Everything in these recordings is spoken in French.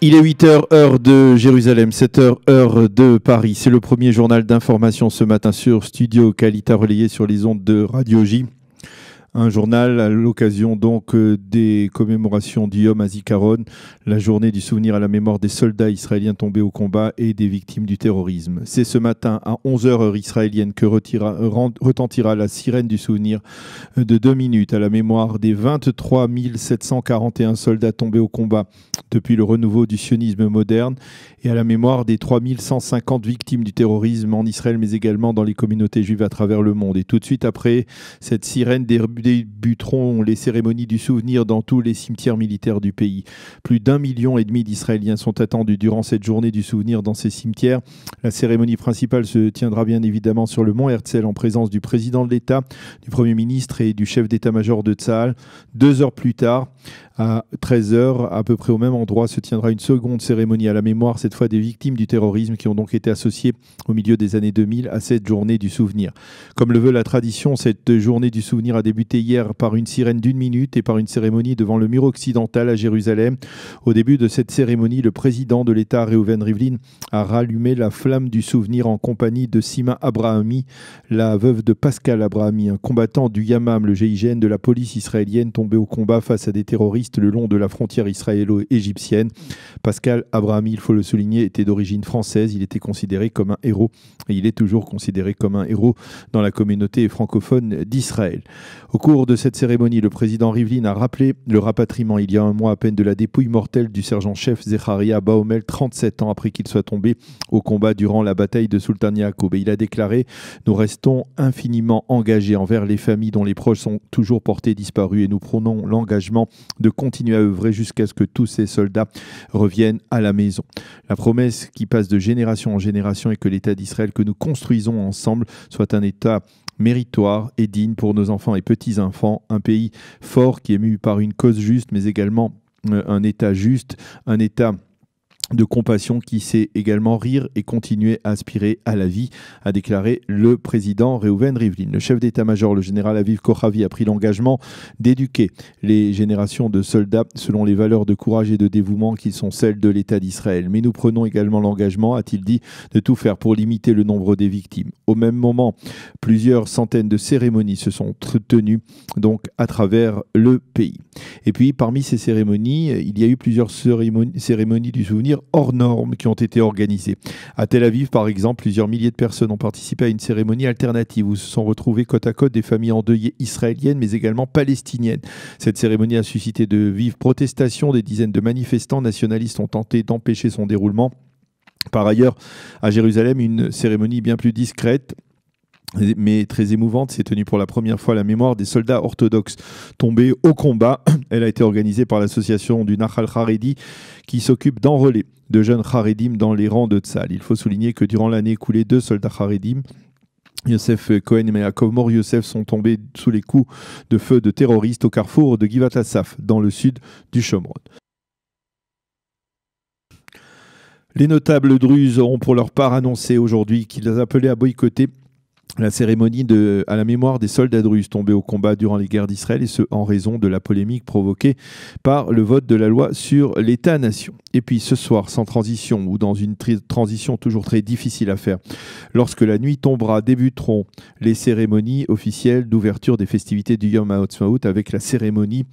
Il est 8h heure de Jérusalem, 7h heure de Paris. C'est le premier journal d'information ce matin sur Studio Calita relayé sur les ondes de Radio J un journal à l'occasion donc euh, des commémorations du d'Yom Azikaron, la journée du souvenir à la mémoire des soldats israéliens tombés au combat et des victimes du terrorisme. C'est ce matin à 11h israélienne que retentira la sirène du souvenir euh, de deux minutes à la mémoire des 23 741 soldats tombés au combat depuis le renouveau du sionisme moderne et à la mémoire des 3150 victimes du terrorisme en Israël mais également dans les communautés juives à travers le monde. Et tout de suite après cette sirène des débuteront les cérémonies du souvenir dans tous les cimetières militaires du pays. Plus d'un million et demi d'Israéliens sont attendus durant cette journée du souvenir dans ces cimetières. La cérémonie principale se tiendra bien évidemment sur le mont Herzl en présence du président de l'État, du Premier ministre et du chef d'état-major de Tsahal. Deux heures plus tard, à 13h, à peu près au même endroit, se tiendra une seconde cérémonie à la mémoire, cette fois des victimes du terrorisme qui ont donc été associées au milieu des années 2000 à cette journée du souvenir. Comme le veut la tradition, cette journée du souvenir a débuté hier par une sirène d'une minute et par une cérémonie devant le mur occidental à Jérusalem. Au début de cette cérémonie, le président de l'État, Reuven Rivlin, a rallumé la flamme du souvenir en compagnie de Sima Abrahami, la veuve de Pascal Abrahami, un combattant du Yamam, le GIGN de la police israélienne tombé au combat face à des terroristes le long de la frontière israélo-égyptienne. Pascal Abrahami, il faut le souligner, était d'origine française. Il était considéré comme un héros et il est toujours considéré comme un héros dans la communauté francophone d'Israël. Au cours de cette cérémonie, le président Rivlin a rappelé le rapatriement il y a un mois à peine de la dépouille mortelle du sergent-chef Zecharia Baomel, 37 ans après qu'il soit tombé au combat durant la bataille de Sultan il a déclaré Nous restons infiniment engagés envers les familles dont les proches sont toujours portés disparus et nous prenons l'engagement de continuer à œuvrer jusqu'à ce que tous ces soldats reviennent à la maison. La promesse qui passe de génération en génération est que l'État d'Israël que nous construisons ensemble soit un État méritoire et digne pour nos enfants et petits-enfants, un pays fort qui est mu par une cause juste, mais également euh, un État juste, un État de compassion qui sait également rire et continuer à aspirer à la vie, a déclaré le président Reuven Rivlin. Le chef d'état-major, le général Aviv Kochavi, a pris l'engagement d'éduquer les générations de soldats selon les valeurs de courage et de dévouement qui sont celles de l'État d'Israël. Mais nous prenons également l'engagement, a-t-il dit, de tout faire pour limiter le nombre des victimes. Au même moment, plusieurs centaines de cérémonies se sont tenues donc à travers le pays. Et puis parmi ces cérémonies, il y a eu plusieurs cérémonies du souvenir hors normes qui ont été organisées. À Tel Aviv, par exemple, plusieurs milliers de personnes ont participé à une cérémonie alternative où se sont retrouvées côte à côte des familles endeuillées israéliennes mais également palestiniennes. Cette cérémonie a suscité de vives protestations. Des dizaines de manifestants nationalistes ont tenté d'empêcher son déroulement. Par ailleurs, à Jérusalem, une cérémonie bien plus discrète mais très émouvante, c'est tenue pour la première fois la mémoire des soldats orthodoxes tombés au combat. Elle a été organisée par l'association du Nahal Haredi qui s'occupe d'enrôler de jeunes Haredim dans les rangs de Tzal. Il faut souligner que durant l'année écoulée, deux soldats Haredim Youssef Cohen et Melakov Mor Yosef sont tombés sous les coups de feu de terroristes au carrefour de Givat Asaf, dans le sud du Chomron. Les notables druzes ont pour leur part annoncé aujourd'hui qu'ils appelaient à boycotter la cérémonie de, à la mémoire des soldats russes tombés au combat durant les guerres d'Israël, et ce en raison de la polémique provoquée par le vote de la loi sur l'État-nation. Et puis ce soir, sans transition, ou dans une transition toujours très difficile à faire, lorsque la nuit tombera, débuteront les cérémonies officielles d'ouverture des festivités du Yom Ha'ot-Smaout avec la cérémonie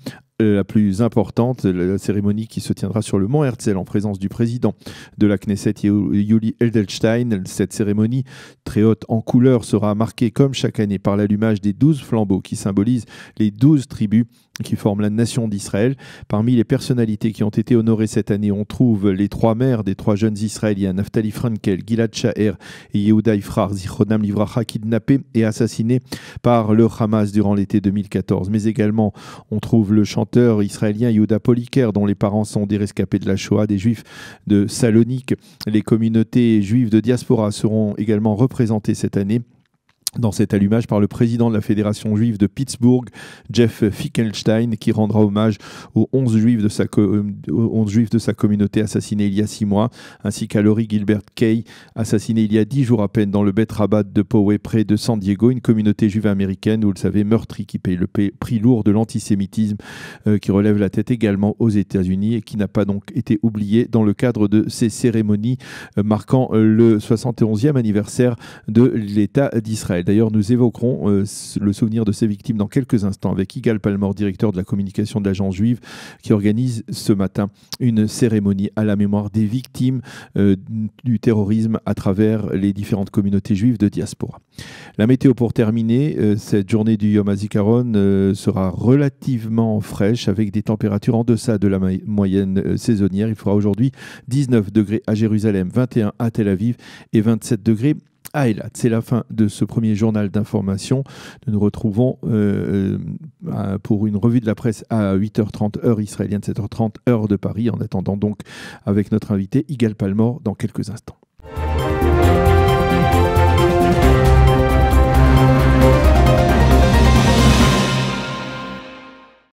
euh, la plus importante, la cérémonie qui se tiendra sur le mont Herzl en présence du président de la Knesset, Yuli Edelstein. Cette cérémonie très haute en couleur sera marquée comme chaque année par l'allumage des douze flambeaux qui symbolisent les douze tribus qui forment la nation d'Israël. Parmi les personnalités qui ont été honorées cette année, on trouve les trois mères des trois jeunes Israéliens, Naftali Frankel, Gilad Shaer et Yehuda Ifrar, Zichronam Livracha, kidnappés et assassinés par le Hamas durant l'été 2014. Mais également, on trouve le chanteur israélien Yehuda Poliker, dont les parents sont des rescapés de la Shoah, des juifs de Salonique. Les communautés juives de diaspora seront également représentées cette année dans cet allumage par le président de la Fédération juive de Pittsburgh, Jeff Fickenstein, qui rendra hommage aux 11 juifs de sa, euh, juifs de sa communauté assassinés il y a 6 mois, ainsi qu'à Laurie Gilbert Kay, assassinée il y a 10 jours à peine dans le Bet Rabat de Poway, près de San Diego, une communauté juive américaine, vous le savez, meurtrie, qui paye le prix lourd de l'antisémitisme, euh, qui relève la tête également aux États-Unis et qui n'a pas donc été oubliée dans le cadre de ces cérémonies euh, marquant le 71e anniversaire de l'État d'Israël. D'ailleurs, nous évoquerons euh, le souvenir de ces victimes dans quelques instants avec Igal Palmor, directeur de la communication de l'agence juive, qui organise ce matin une cérémonie à la mémoire des victimes euh, du terrorisme à travers les différentes communautés juives de diaspora. La météo pour terminer, euh, cette journée du Yom HaZikaron sera relativement fraîche avec des températures en deçà de la moyenne saisonnière. Il fera aujourd'hui 19 degrés à Jérusalem, 21 à Tel Aviv et 27 degrés c'est la fin de ce premier journal d'information. Nous nous retrouvons euh, euh, pour une revue de la presse à 8h30 heure israélienne, 7h30 heure de Paris. En attendant donc avec notre invité Igal Palmore dans quelques instants.